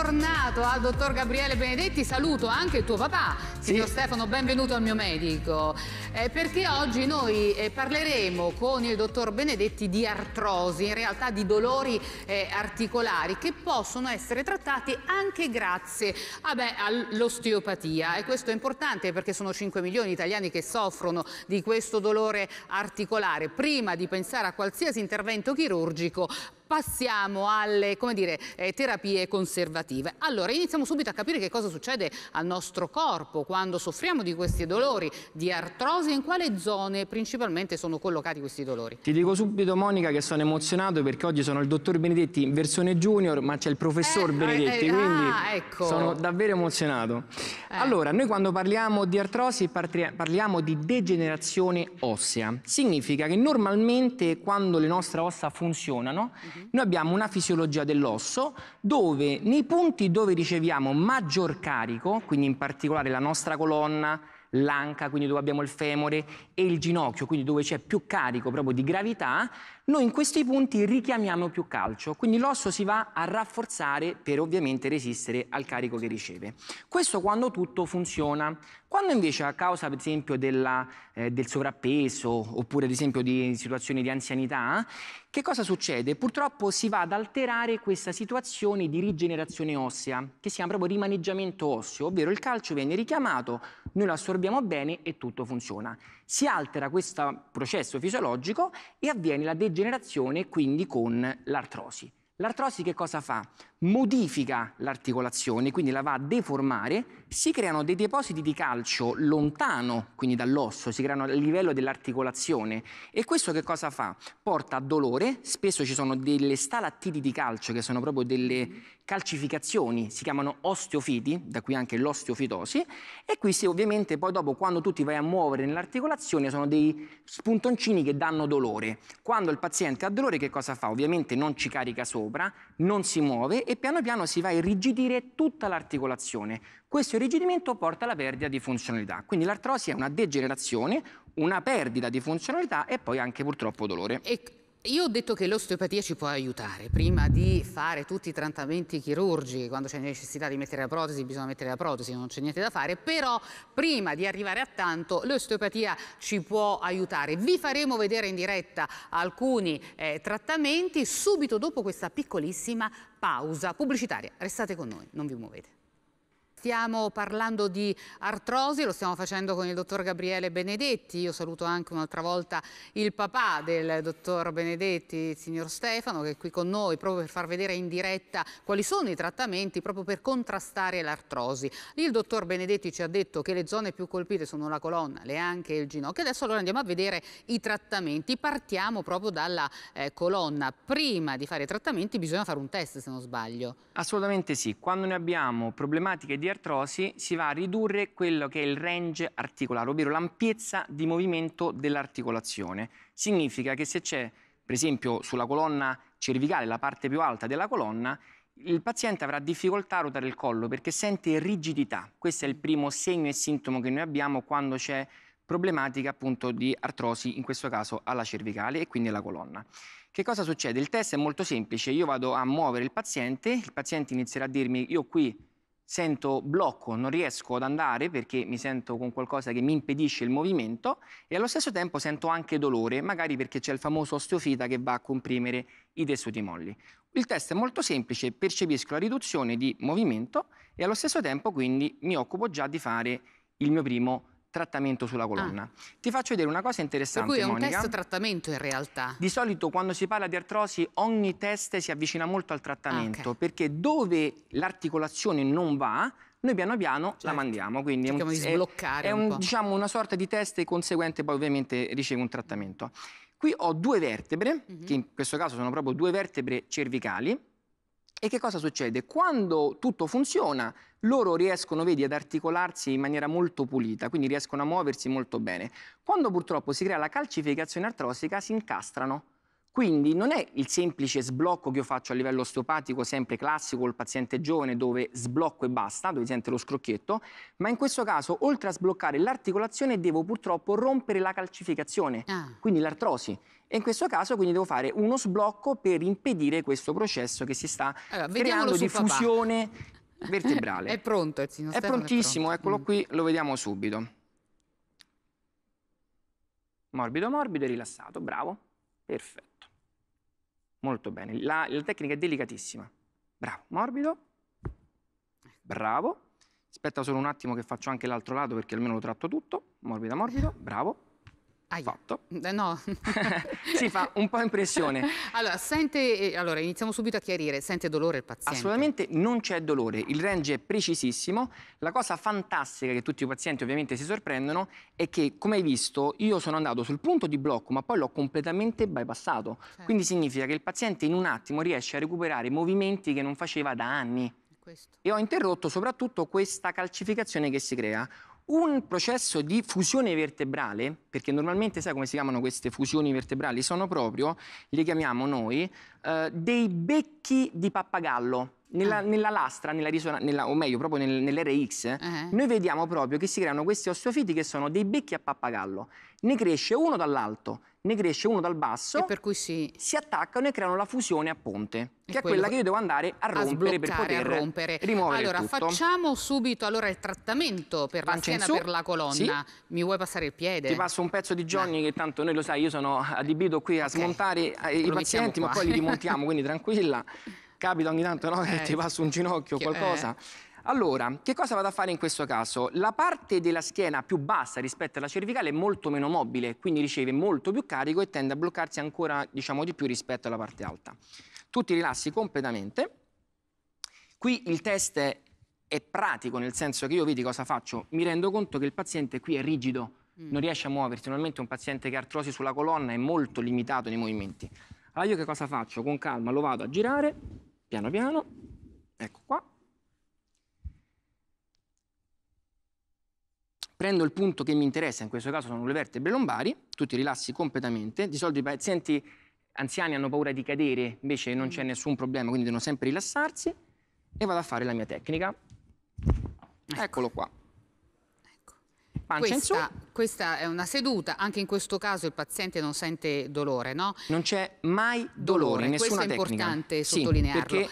bentornato al dottor Gabriele Benedetti, saluto anche il tuo papà, sì. signor Stefano, benvenuto al mio medico, eh, perché oggi noi eh, parleremo con il dottor Benedetti di artrosi, in realtà di dolori eh, articolari che possono essere trattati anche grazie all'osteopatia e questo è importante perché sono 5 milioni di italiani che soffrono di questo dolore articolare. Prima di pensare a qualsiasi intervento chirurgico passiamo alle dire, eh, terapie conservative. Allora, iniziamo subito a capire che cosa succede al nostro corpo quando soffriamo di questi dolori, di artrosi, e in quale zone principalmente sono collocati questi dolori. Ti dico subito, Monica, che sono emozionato perché oggi sono il dottor Benedetti in versione junior, ma c'è il professor eh, Benedetti, eh, quindi ah, ecco. sono davvero emozionato. Eh. Allora, noi quando parliamo di artrosi parliamo di degenerazione ossea. Significa che normalmente quando le nostre ossa funzionano, uh -huh. Mhm. Noi abbiamo una fisiologia dell'osso dove nei punti dove riceviamo maggior carico, quindi in particolare la nostra colonna, l'anca, quindi dove abbiamo il femore, e il ginocchio, quindi dove c'è più carico proprio di gravità, noi in questi punti richiamiamo più calcio, quindi l'osso si va a rafforzare per ovviamente resistere al carico che riceve. Questo quando tutto funziona. Quando invece a causa per esempio della, eh, del sovrappeso oppure ad esempio di situazioni di anzianità, che cosa succede? Purtroppo si va ad alterare questa situazione di rigenerazione ossea, che si chiama proprio rimaneggiamento osseo, ovvero il calcio viene richiamato, noi lo assorbiamo bene e tutto funziona si altera questo processo fisiologico e avviene la degenerazione quindi con l'artrosi. L'artrosi che cosa fa? Modifica l'articolazione, quindi la va a deformare, si creano dei depositi di calcio lontano, quindi dall'osso, si creano a livello dell'articolazione e questo che cosa fa? Porta a dolore, spesso ci sono delle stalattiti di calcio che sono proprio delle calcificazioni, si chiamano osteofiti, da qui anche l'osteofitosi, e qui se ovviamente poi dopo quando tu ti vai a muovere nell'articolazione sono dei spuntoncini che danno dolore. Quando il paziente ha dolore che cosa fa? Ovviamente non ci carica sopra, non si muove e piano piano si va a irrigidire tutta l'articolazione. Questo irrigidimento porta alla perdita di funzionalità, quindi l'artrosi è una degenerazione, una perdita di funzionalità e poi anche purtroppo dolore. E io ho detto che l'osteopatia ci può aiutare. Prima di fare tutti i trattamenti chirurgici, quando c'è necessità di mettere la protesi, bisogna mettere la protesi, non c'è niente da fare. Però prima di arrivare a tanto, l'osteopatia ci può aiutare. Vi faremo vedere in diretta alcuni eh, trattamenti subito dopo questa piccolissima pausa pubblicitaria. Restate con noi, non vi muovete. Stiamo parlando di artrosi, lo stiamo facendo con il dottor Gabriele Benedetti, io saluto anche un'altra volta il papà del dottor Benedetti, il signor Stefano, che è qui con noi proprio per far vedere in diretta quali sono i trattamenti proprio per contrastare l'artrosi. Il dottor Benedetti ci ha detto che le zone più colpite sono la colonna, le anche e il ginocchio. Adesso allora andiamo a vedere i trattamenti. Partiamo proprio dalla eh, colonna. Prima di fare i trattamenti bisogna fare un test, se non sbaglio. Assolutamente sì. Quando ne abbiamo problematiche di artrosi si va a ridurre quello che è il range articolare, ovvero l'ampiezza di movimento dell'articolazione. Significa che se c'è, per esempio, sulla colonna cervicale, la parte più alta della colonna, il paziente avrà difficoltà a ruotare il collo perché sente rigidità. Questo è il primo segno e sintomo che noi abbiamo quando c'è problematica appunto di artrosi, in questo caso alla cervicale e quindi alla colonna. Che cosa succede? Il test è molto semplice, io vado a muovere il paziente, il paziente inizierà a dirmi io qui sento blocco, non riesco ad andare perché mi sento con qualcosa che mi impedisce il movimento e allo stesso tempo sento anche dolore, magari perché c'è il famoso osteofita che va a comprimere i tessuti molli. Il test è molto semplice, percepisco la riduzione di movimento e allo stesso tempo quindi mi occupo già di fare il mio primo trattamento sulla ah. colonna. Ah. Ti faccio vedere una cosa interessante, Per cui è un Monica. test trattamento in realtà. Di solito quando si parla di artrosi ogni test si avvicina molto al trattamento, ah, okay. perché dove l'articolazione non va, noi piano piano certo. la mandiamo, quindi Cerchiamo è, di sbloccare è, un, è un, diciamo, una sorta di test e conseguente poi ovviamente riceve un trattamento. Qui ho due vertebre, mm -hmm. che in questo caso sono proprio due vertebre cervicali, e che cosa succede? Quando tutto funziona, loro riescono, vedi, ad articolarsi in maniera molto pulita, quindi riescono a muoversi molto bene. Quando purtroppo si crea la calcificazione artrosica, si incastrano quindi non è il semplice sblocco che io faccio a livello osteopatico, sempre classico, il paziente giovane, dove sblocco e basta, dove sente lo scrocchietto, ma in questo caso, oltre a sbloccare l'articolazione, devo purtroppo rompere la calcificazione, ah. quindi l'artrosi. E in questo caso quindi devo fare uno sblocco per impedire questo processo che si sta allora, creando di fusione papà. vertebrale. è pronto il signor È prontissimo, è pronto. eccolo mm. qui, lo vediamo subito. Morbido, morbido e rilassato, bravo, perfetto. Molto bene. La, la tecnica è delicatissima. Bravo, morbido. Bravo. Aspetta solo un attimo che faccio anche l'altro lato perché almeno lo tratto tutto. Morbido, morbido. Bravo. Aia. Fatto. Eh, no. si fa un po' impressione. Allora, sente, eh, allora, iniziamo subito a chiarire, sente dolore il paziente? Assolutamente non c'è dolore, il range è precisissimo. La cosa fantastica che tutti i pazienti ovviamente si sorprendono è che, come hai visto, io sono andato sul punto di blocco, ma poi l'ho completamente bypassato. Certo. Quindi significa che il paziente in un attimo riesce a recuperare movimenti che non faceva da anni. Questo. E ho interrotto soprattutto questa calcificazione che si crea un processo di fusione vertebrale, perché normalmente sai come si chiamano queste fusioni vertebrali? Sono proprio, le chiamiamo noi, eh, dei becchi di pappagallo. Nella, ah. nella lastra, nella risona, nella, o meglio, proprio nel, nell'RX, uh eh. -huh. noi vediamo proprio che si creano questi osteofiti che sono dei becchi a pappagallo. Ne cresce uno dall'alto, ne cresce uno dal basso, e per cui si... si attaccano e creano la fusione a ponte, e che è quella che io devo andare a rompere a per poter rompere. rimuovere Allora tutto. facciamo subito allora, il trattamento per Pancia la schiena, per la colonna. Sì. Mi vuoi passare il piede? Ti passo un pezzo di Johnny che tanto noi lo sai, io sono adibito qui a okay. smontare eh, i lo pazienti ma poi li rimontiamo, quindi tranquilla. Capita ogni tanto no, eh. che eh. ti passo un ginocchio o qualcosa. Eh. Allora, che cosa vado a fare in questo caso? La parte della schiena più bassa rispetto alla cervicale è molto meno mobile, quindi riceve molto più carico e tende a bloccarsi ancora, diciamo, di più rispetto alla parte alta. Tu ti rilassi completamente. Qui il test è, è pratico, nel senso che io vedi cosa faccio, mi rendo conto che il paziente qui è rigido, mm. non riesce a muoversi, normalmente un paziente che ha artrosi sulla colonna è molto limitato nei movimenti. Allora io che cosa faccio? Con calma lo vado a girare, piano piano, ecco qua, prendo il punto che mi interessa, in questo caso sono le vertebre lombari, tu ti rilassi completamente, di solito i pazienti anziani hanno paura di cadere, invece non c'è mm. nessun problema, quindi devono sempre rilassarsi e vado a fare la mia tecnica. Ecco. Eccolo qua. Ecco. Pancia Questa, questa, è una seduta, anche in questo caso il paziente non sente dolore, no? Non c'è mai dolore, dolore. nessuna Questo è tecnica. importante sottolinearlo. perché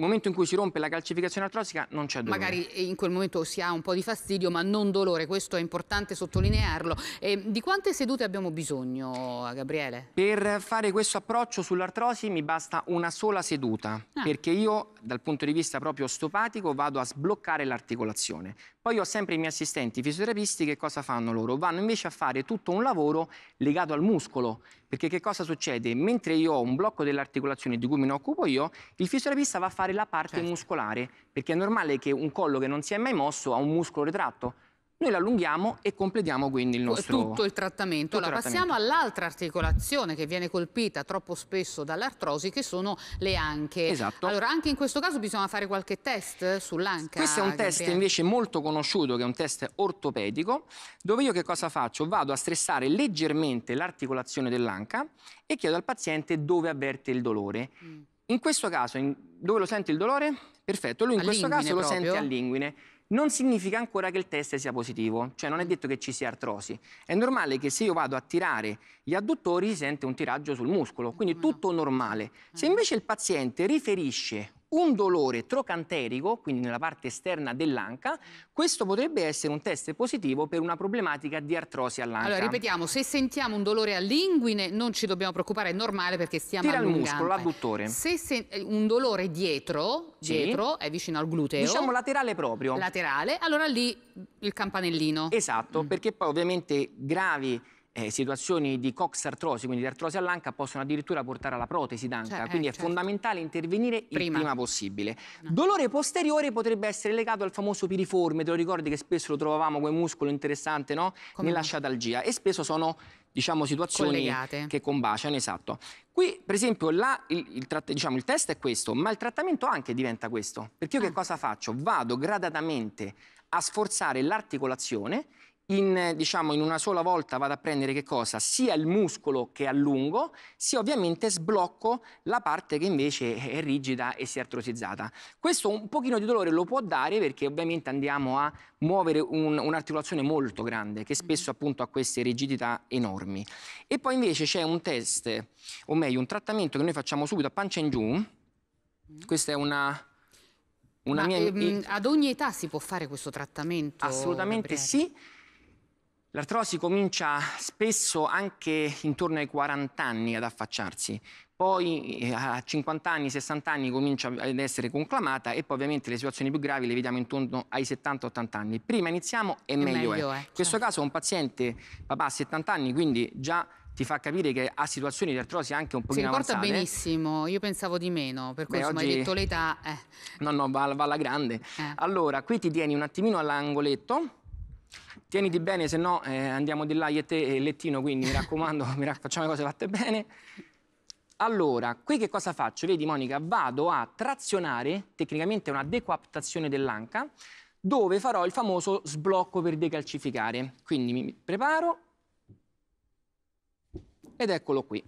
momento in cui si rompe la calcificazione artrosica non c'è dolore. Magari in quel momento si ha un po' di fastidio ma non dolore, questo è importante sottolinearlo. E di quante sedute abbiamo bisogno, Gabriele? Per fare questo approccio sull'artrosi mi basta una sola seduta, ah. perché io dal punto di vista proprio ostopatico vado a sbloccare l'articolazione. Poi ho sempre i miei assistenti i fisioterapisti che cosa fanno loro? Vanno invece a fare tutto un lavoro legato al muscolo, perché che cosa succede? Mentre io ho un blocco dell'articolazione di cui mi occupo io, il fisioterapista va a fare la parte certo. muscolare, perché è normale che un collo che non si è mai mosso ha un muscolo retratto. Noi l'allunghiamo e completiamo quindi il nostro... Tutto il trattamento. Tutto allora il trattamento. passiamo all'altra articolazione che viene colpita troppo spesso dall'artrosi che sono le anche. Esatto. Allora anche in questo caso bisogna fare qualche test sull'anca. Questo è un test invece molto conosciuto che è un test ortopedico dove io che cosa faccio? Vado a stressare leggermente l'articolazione dell'anca e chiedo al paziente dove avverte il dolore. Mm. In questo caso, in... dove lo sente il dolore? Perfetto, lui in questo caso proprio. lo sente all'inguine non significa ancora che il test sia positivo, cioè non è detto che ci sia artrosi. È normale che se io vado a tirare gli adduttori si sente un tiraggio sul muscolo, quindi tutto normale. Se mm. invece il paziente riferisce un dolore trocanterico, quindi nella parte esterna dell'anca, questo potrebbe essere un test positivo per una problematica di artrosi all'anca. Allora, ripetiamo, se sentiamo un dolore all'inguine non ci dobbiamo preoccupare, è normale perché stiamo Tira allungando. Tira il muscolo, l'adduttore. Se, eh, un dolore dietro, sì. dietro, è vicino al gluteo. Diciamo laterale proprio. Laterale, allora lì il campanellino. Esatto, mm. perché poi ovviamente gravi eh, situazioni di cox artrosi, quindi di artrosi all'anca, possono addirittura portare alla protesi d'anca, cioè, quindi eh, è certo. fondamentale intervenire prima. il prima possibile. No. Dolore posteriore potrebbe essere legato al famoso piriforme, te lo ricordi che spesso lo trovavamo come muscolo interessante no? Come nella sciatalgia e spesso sono diciamo, situazioni collegate. che combaciano, esatto. Qui, per esempio, la, il, il, diciamo, il, test è questo, ma il trattamento anche diventa questo, perché io ah. che cosa faccio? Vado gradatamente a sforzare l'articolazione in, diciamo, in una sola volta vado a prendere che cosa? Sia il muscolo che allungo, sia ovviamente sblocco la parte che invece è rigida e si è artrosizzata. Questo un pochino di dolore lo può dare perché ovviamente andiamo a muovere un'articolazione molto grande che spesso mm-hmm. appunto ha queste rigidità enormi. E poi invece c'è un test, o meglio un trattamento che noi facciamo subito a pancia in giù, mm-hmm. questa è una... una Ma, mia... ehm, ad ogni età si può fare questo trattamento? Assolutamente Gabriele. sì, L'artrosi comincia spesso anche intorno ai 40 anni ad affacciarsi, poi eh, a 50 anni, 60 anni comincia ad essere conclamata e poi ovviamente le situazioni più gravi le vediamo intorno ai 70-80 anni. Prima iniziamo e, meglio, meglio, è. In questo certo. caso è un paziente, papà a 70 anni, quindi già ti fa capire che ha situazioni di artrosi anche un pochino avanzate. Si riporta benissimo, io pensavo di meno, per questo oggi... hai detto l'età... Eh. No, no, va, va alla grande. Eh. Allora, qui ti tieni un attimino all'angoletto, Tieniti bene, se no eh, andiamo di là io e te e lettino, quindi mi raccomando, mi rac facciamo le cose fatte bene. Allora, qui che cosa faccio? Vedi Monica, vado a trazionare, tecnicamente una decoaptazione dell'anca, dove farò il famoso sblocco per decalcificare. Quindi mi preparo ed eccolo qui.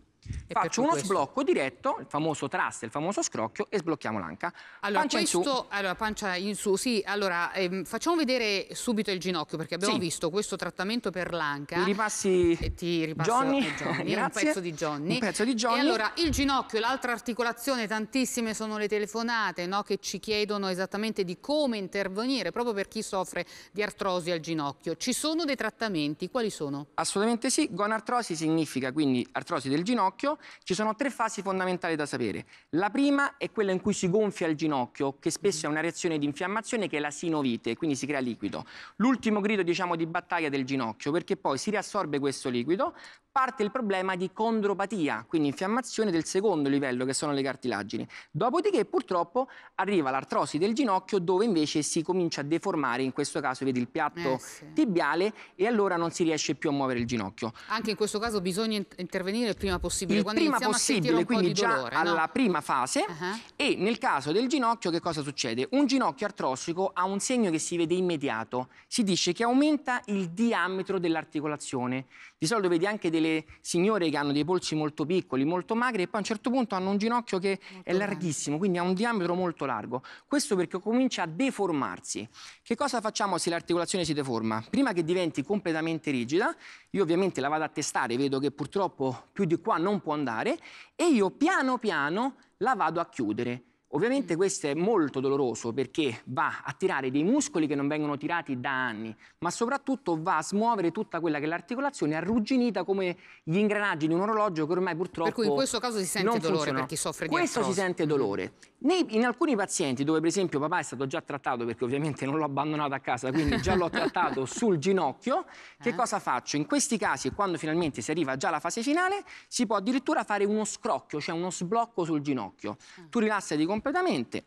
E Faccio uno questo... sblocco diretto, il famoso traste, il famoso scrocchio e sblocchiamo l'anca. Allora, pancia questo, allora, pancia in su, sì, allora ehm, facciamo vedere subito il ginocchio perché abbiamo sì. visto questo trattamento per l'anca. Ti ripassi e ti ripasso Johnny, Johnny un pezzo di Johnny. Un pezzo di Johnny. E allora il ginocchio, l'altra articolazione, tantissime sono le telefonate no, che ci chiedono esattamente di come intervenire proprio per chi soffre di artrosi al ginocchio. Ci sono dei trattamenti, quali sono? Assolutamente sì, gonartrosi significa quindi artrosi del ginocchio ginocchio, ci sono tre fasi fondamentali da sapere. La prima è quella in cui si gonfia il ginocchio, che spesso è una reazione di infiammazione che è la sinovite, quindi si crea liquido. L'ultimo grido diciamo, di battaglia del ginocchio, perché poi si riassorbe questo liquido, parte il problema di condropatia, quindi infiammazione del secondo livello che sono le cartilagini. Dopodiché purtroppo arriva l'artrosi del ginocchio dove invece si comincia a deformare, in questo caso vedi il piatto eh sì. tibiale e allora non si riesce più a muovere il ginocchio. Anche in questo caso bisogna intervenire il prima possibile, il quando prima possibile, quindi già dolore, alla prima fase uh -huh. e nel caso del ginocchio che cosa succede? Un ginocchio artrosico ha un segno che si vede immediato, si dice che aumenta il diametro dell'articolazione. Di solito vedi anche delle delle signore che hanno dei polsi molto piccoli, molto magri e poi a un certo punto hanno un ginocchio che molto è larghissimo, quindi ha un diametro molto largo. Questo perché comincia a deformarsi. Che cosa facciamo se l'articolazione si deforma? Prima che diventi completamente rigida, io ovviamente la vado a testare, vedo che purtroppo più di qua non può andare e io piano piano la vado a chiudere Ovviamente questo è molto doloroso perché va a tirare dei muscoli che non vengono tirati da anni, ma soprattutto va a smuovere tutta quella che è l'articolazione arrugginita come gli ingranaggi di un orologio che ormai purtroppo Per cui in questo caso si sente dolore funzionano. per chi soffre di Questo si sente dolore. Nei, in alcuni pazienti dove per esempio papà è stato già trattato perché ovviamente non l'ho abbandonato a casa, quindi già l'ho trattato sul ginocchio, che eh. cosa faccio? In questi casi quando finalmente si arriva già alla fase finale, si può addirittura fare uno scrocchio, cioè uno sblocco sul ginocchio. Ah. Tu rilassati completamente completamente,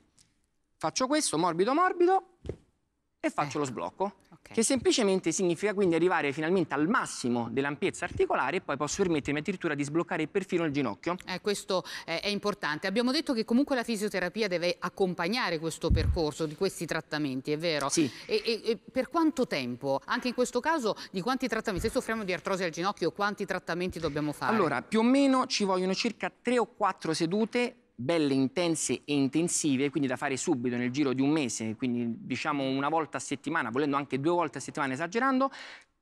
faccio questo morbido morbido e faccio eh. lo ecco. sblocco. Okay. Che semplicemente significa quindi arrivare finalmente al massimo dell'ampiezza articolare e poi posso permettermi addirittura di sbloccare perfino il ginocchio. Eh, questo è importante. Abbiamo detto che comunque la fisioterapia deve accompagnare questo percorso di questi trattamenti, è vero? Sì. E, e, e per quanto tempo? Anche in questo caso di quanti trattamenti? Se soffriamo di artrosi al ginocchio, quanti trattamenti dobbiamo fare? Allora, più o meno ci vogliono circa 3 o 4 sedute belle, intense e intensive, quindi da fare subito nel giro di un mese, quindi diciamo una volta a settimana, volendo anche due volte a settimana esagerando,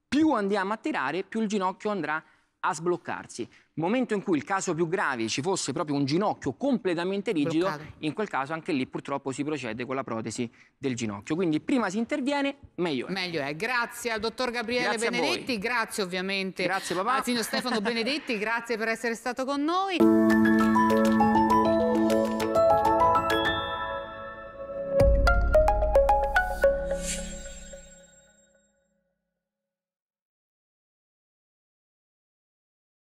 più andiamo a tirare, più il ginocchio andrà a sbloccarsi. Momento in cui il caso più grave ci fosse proprio un ginocchio completamente rigido, Bloccare. in quel caso anche lì purtroppo si procede con la protesi del ginocchio. Quindi prima si interviene, meglio è. Meglio è. Grazie al dottor Gabriele grazie Benedetti, grazie ovviamente grazie, papà. a signor Stefano Benedetti, grazie per essere stato con noi.